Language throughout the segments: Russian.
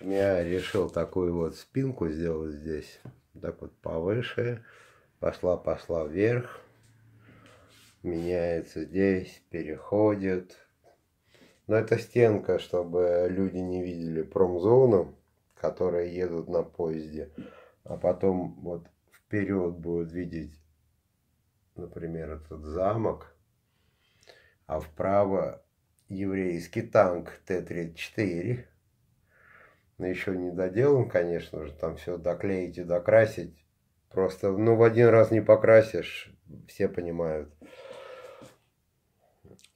общем, я решил такую вот спинку сделать здесь. Так вот повыше. Пошла-пошла вверх. Меняется здесь, переходит. Но это стенка, чтобы люди не видели промзону, которые едут на поезде. А потом вот вперед будут видеть, например, этот замок. А вправо еврейский танк Т-34 но ну, еще не доделан, конечно же, там все доклеить и докрасить. Просто, ну, в один раз не покрасишь, все понимают.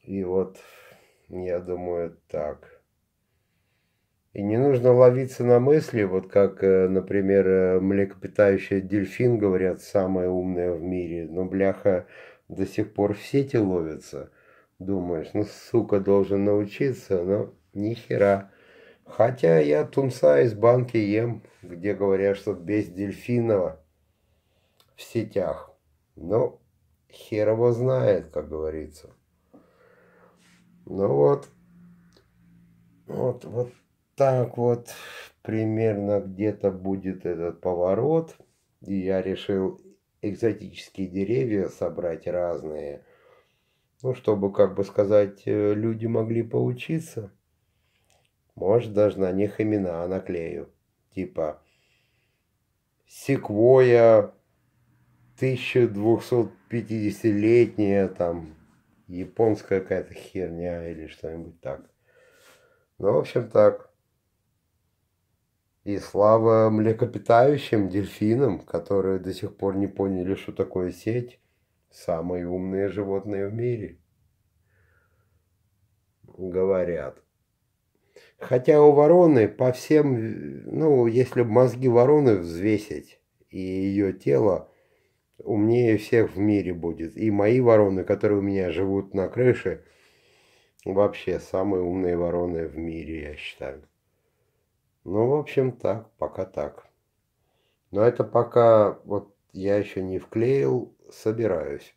И вот, я думаю, так. И не нужно ловиться на мысли, вот как, э, например, э, млекопитающий дельфин, говорят, самое умное в мире. Но, бляха, до сих пор в сети ловится. Думаешь, ну, сука, должен научиться, но ни хера. Хотя я тунца из банки ем, где говорят, что без дельфинова в сетях. Но ну, хер его знает, как говорится. Ну вот, вот, вот так вот примерно где-то будет этот поворот. И я решил экзотические деревья собрать разные. Ну, чтобы, как бы сказать, э, люди могли поучиться. Может, даже на них имена наклею. Типа Секвоя, 1250-летняя, там, японская какая-то херня или что-нибудь так. Ну, в общем, так. И слава млекопитающим, дельфинам, которые до сих пор не поняли, что такое сеть. Самые умные животные в мире. Говорят. Хотя у вороны по всем, ну, если мозги вороны взвесить и ее тело, умнее всех в мире будет. И мои вороны, которые у меня живут на крыше, вообще самые умные вороны в мире, я считаю. Ну, в общем, так, пока так. Но это пока вот я еще не вклеил, собираюсь.